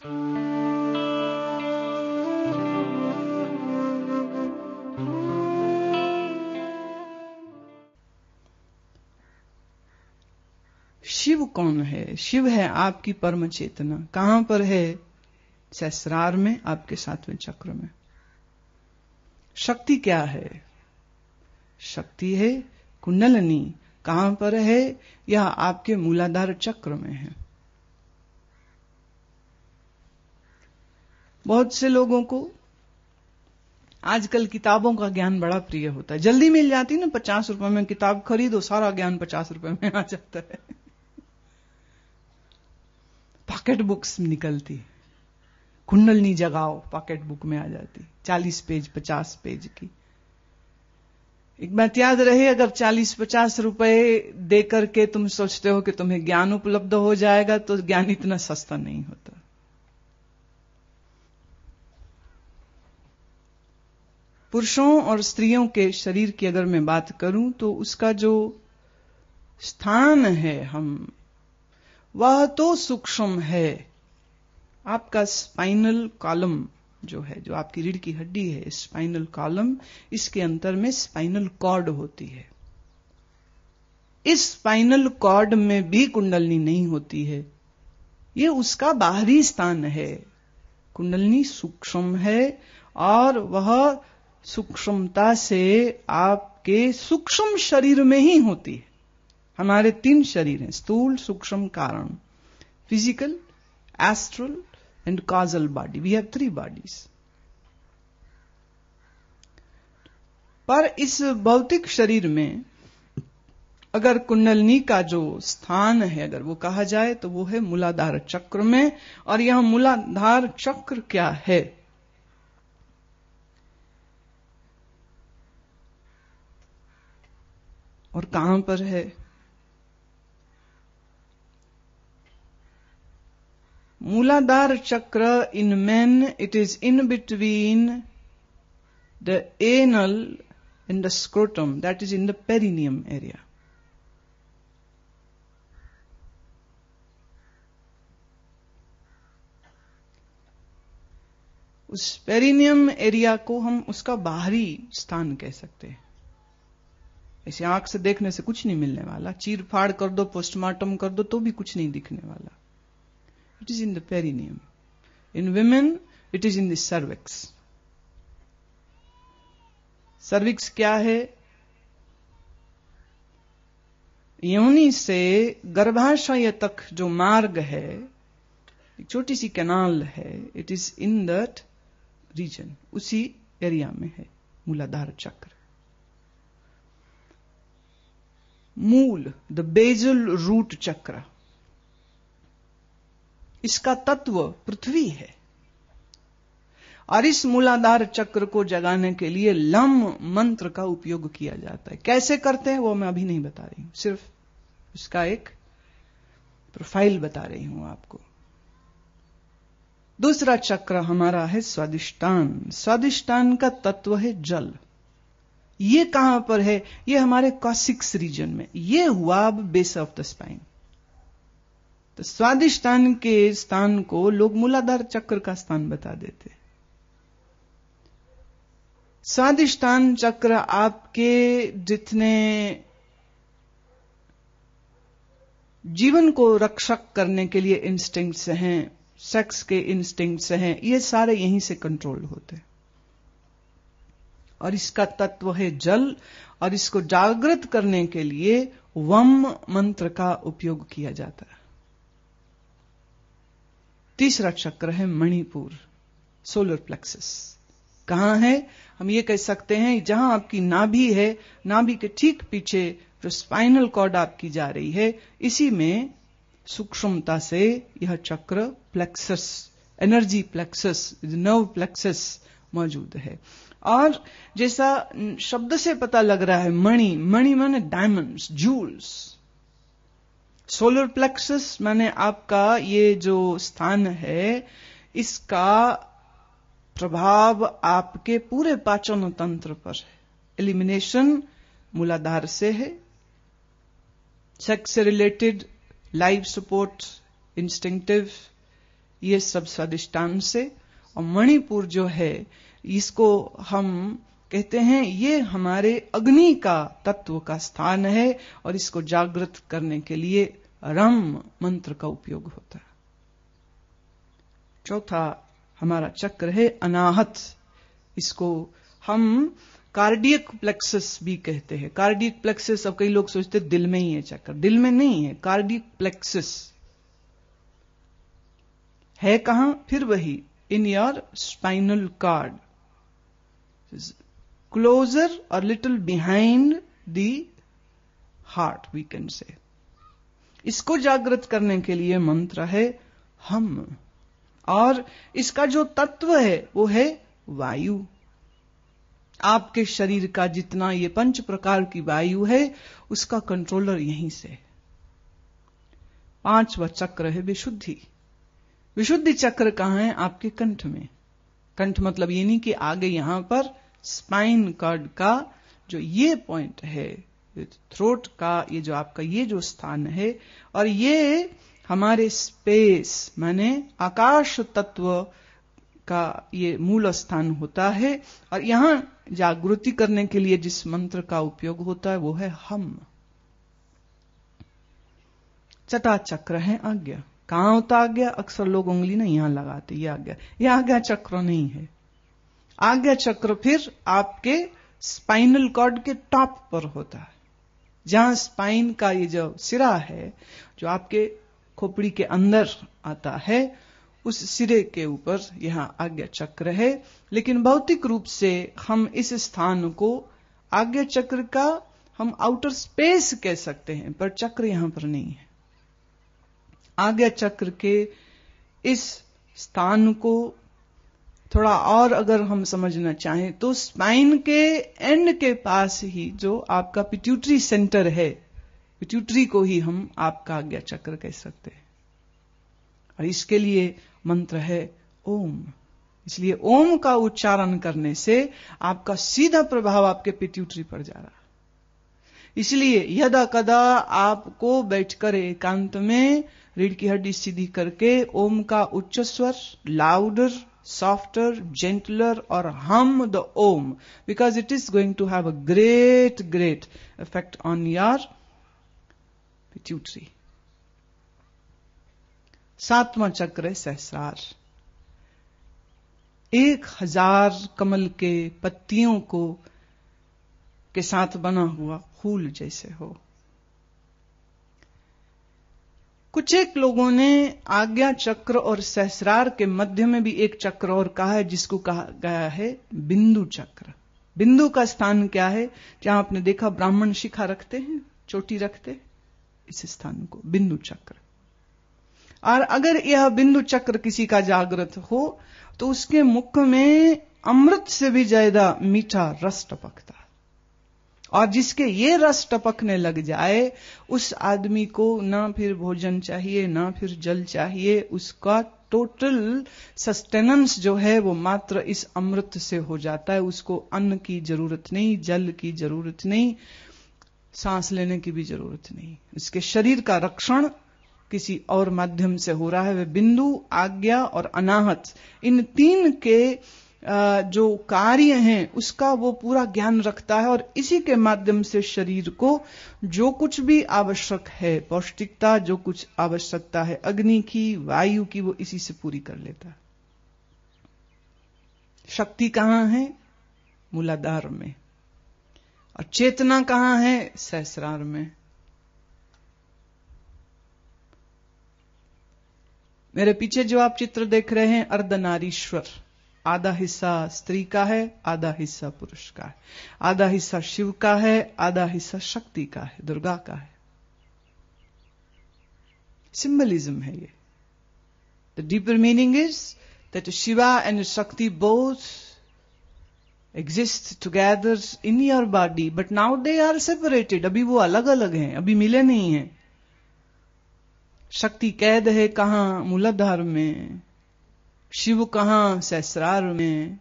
शिव कौन है शिव है आपकी परम चेतना कहां पर है सहसरार में आपके सातवें चक्र में शक्ति क्या है शक्ति है कुंडलनी कहां पर है यह आपके मूलाधार चक्र में है बहुत से लोगों को आजकल किताबों का ज्ञान बड़ा प्रिय होता है जल्दी मिल जाती है ना पचास रुपए में किताब खरीदो सारा ज्ञान पचास रुपए में आ जाता है पॉकेट बुक्स निकलती कुंडलनी जगाओ पॉकेट बुक में आ जाती चालीस पेज पचास पेज की एक बात याद रहे अगर चालीस पचास रुपए दे करके तुम सोचते हो कि तुम्हें ज्ञान उपलब्ध हो जाएगा तो ज्ञान इतना सस्ता नहीं होता पुरुषों और स्त्रियों के शरीर की अगर मैं बात करूं तो उसका जो स्थान है हम वह तो सूक्ष्म है आपका स्पाइनल कॉलम जो है जो आपकी रीढ़ की हड्डी है स्पाइनल कॉलम इसके अंतर में स्पाइनल कॉर्ड होती है इस स्पाइनल कॉर्ड में भी कुंडलनी नहीं होती है ये उसका बाहरी स्थान है कुंडलनी सूक्ष्म है और वह सूक्ष्मता से आपके सूक्ष्म शरीर में ही होती है हमारे तीन शरीर हैं स्थूल सूक्ष्म कारण physical astral and causal body we have three bodies पर इस भौतिक शरीर में अगर कुंडलनी का जो स्थान है अगर वो कहा जाए तो वो है मूलाधार चक्र में और यह मूलाधार चक्र क्या है और कहां पर है Muladhara chakra in man it is in between the anal in the scrotum that is in the perineum area उस पेरिनियम एरिया को हम उसका बाहरी स्थान कह सकते हैं ऐसे आंख से देखने से कुछ नहीं मिलने वाला चीर फाड़ कर दो पोस्टमार्टम कर दो तो भी कुछ नहीं दिखने वाला it is in the perineum in women it is in the cervix cervix क्या है योनि से गर्भाशय तक जो मार्ग है एक छोटी सी कैनाल है it is in that region उसी एरिया में है मूलाधार चक्र मूल द बेजल रूट चक्र इसका तत्व पृथ्वी है और इस मूलाधार चक्र को जगाने के लिए लम मंत्र का उपयोग किया जाता है कैसे करते हैं वो मैं अभी नहीं बता रही हूं सिर्फ उसका एक प्रोफाइल बता रही हूं आपको दूसरा चक्र हमारा है स्वादिष्टान स्वादिष्टान का तत्व है जल ये कहां पर है ये हमारे कॉसिक्स रीजन में ये हुआ अब बेस ऑफ द स्पाइन तो स्वादिष्टान के स्थान को लोग मूलाधार चक्र का स्थान बता देते स्वादिष्टान चक्र आपके जितने जीवन को रक्षक करने के लिए इंस्टिंक्ट्स हैं सेक्स के इंस्टिंक्ट्स हैं ये सारे यहीं से कंट्रोल होते हैं और इसका तत्व है जल और इसको जागृत करने के लिए वम मंत्र का उपयोग किया जाता है तीसरा चक्र है मणिपुर सोलर प्लेक्सस कहां है हम ये कह सकते हैं जहां आपकी नाभि है नाभि के ठीक पीछे जो स्पाइनल कॉर्ड आपकी जा रही है इसी में सूक्ष्मता से यह chakra plexus energy plexus nerve plexus मौजूद है और जैसा शब्द से पता लग रहा है मणि मणि माने डायमंड्स जूल्स सोलर प्लेक्सस माने आपका ये जो स्थान है इसका प्रभाव आपके पूरे पाचन तंत्र पर है एलिमिनेशन मूलाधार से है सेक्स से रिलेटेड लाइफ सपोर्ट इंस्टिंक्टिव ये सब स्वादिष्टान से और मणिपुर जो है इसको हम कहते हैं ये हमारे अग्नि का तत्व का स्थान है और इसको जागृत करने के लिए रम मंत्र का उपयोग होता है चौथा हमारा चक्र है अनाहत इसको हम कार्डियक प्लेक्सस भी कहते हैं कार्डियक प्लेक्सस अब कई लोग सोचते दिल में ही है चक्र दिल में नहीं है कार्डियक प्लेक्सस है कहां फिर वही in your spinal cord. Is closer or little behind the heart, we can say. इसको जागृत करने के लिए मंत्र है हम और इसका जो तत्व है वो है वायु आपके शरीर का जितना ये पंच प्रकार की वायु है उसका कंट्रोलर यहीं से पांचवा चक्र है विशुद्धि विशुद्धि चक्र कहां है आपके कंठ में कंठ मतलब ये नहीं कि आगे यहां पर स्पाइन कार्ड का जो ये पॉइंट है थ्रोट का ये जो आपका ये जो स्थान है और ये हमारे स्पेस माने आकाश तत्व का ये मूल स्थान होता है और यहां जागृति करने के लिए जिस मंत्र का उपयोग होता है वो है हम चटा चक्र है आज्ञा कहाँ होता आज्ञा अक्सर लोग उंगली ना यहां लगाते ये आज्ञा यह आज्ञा चक्र नहीं है आज्ञा चक्र फिर आपके स्पाइनल कॉर्ड के टॉप पर होता है जहां स्पाइन का ये जो सिरा है जो आपके खोपड़ी के अंदर आता है उस सिरे के ऊपर यहाँ आज्ञा चक्र है लेकिन भौतिक रूप से हम इस स्थान को आज्ञा चक्र का हम आउटर स्पेस कह सकते हैं पर चक्र यहां पर नहीं है आज्ञा चक्र के इस स्थान को थोड़ा और अगर हम समझना चाहें तो स्पाइन के एंड के पास ही जो आपका पिट्यूटरी सेंटर है पिट्यूटरी को ही हम आपका आज्ञा चक्र कह सकते हैं और इसके लिए मंत्र है ओम इसलिए ओम का उच्चारण करने से आपका सीधा प्रभाव आपके पिट्यूटरी पर जा रहा इसलिए यदा कदा आपको बैठकर एकांत में रीढ़ की हड्डी सीधी करके ओम का उच्च स्वर लाउडर सॉफ्टर जेंटलर और हम the Om because it is going to have a great great effect on your pituitary सातवां चक्र सहसार एक हजार कमल के पत्तियों को के साथ बना हुआ फूल जैसे हो कुछ एक लोगों ने आज्ञा चक्र और सहस्रार के मध्य में भी एक चक्र और कहा है जिसको कहा गया है बिंदु चक्र बिंदु का स्थान क्या है जहां आपने देखा ब्राह्मण शिखा रखते हैं चोटी रखते इस स्थान को बिंदु चक्र और अगर यह बिंदु चक्र किसी का जागृत हो तो उसके मुख में अमृत से भी ज्यादा मीठा रस टपकता और जिसके ये रस टपकने लग जाए उस आदमी को ना फिर भोजन चाहिए ना फिर जल चाहिए उसका टोटल सस्टेनेंस जो है वो मात्र इस अमृत से हो जाता है उसको अन्न की जरूरत नहीं जल की जरूरत नहीं सांस लेने की भी जरूरत नहीं उसके शरीर का रक्षण किसी और माध्यम से हो रहा है वे बिंदु आज्ञा और अनाहत इन तीन के जो कार्य हैं उसका वो पूरा ज्ञान रखता है और इसी के माध्यम से शरीर को जो कुछ भी आवश्यक है पौष्टिकता जो कुछ आवश्यकता है अग्नि की वायु की वो इसी से पूरी कर लेता है शक्ति कहां है मूलाधार में और चेतना कहां है सहस्रार में मेरे पीछे जो आप चित्र देख रहे हैं अर्धनारीश्वर आधा हिस्सा स्त्री का है आधा हिस्सा पुरुष का है आधा हिस्सा शिव का है आधा हिस्सा शक्ति का है दुर्गा का है सिंबलिज्म है ये the deeper meaning is that Shiva and Shakti both exist together in your body but now they are separated अभी वो अलग अलग हैं अभी मिले नहीं हैं शक्ति कैद है कहां मूलाधार में शिव कहाँ ससुराल में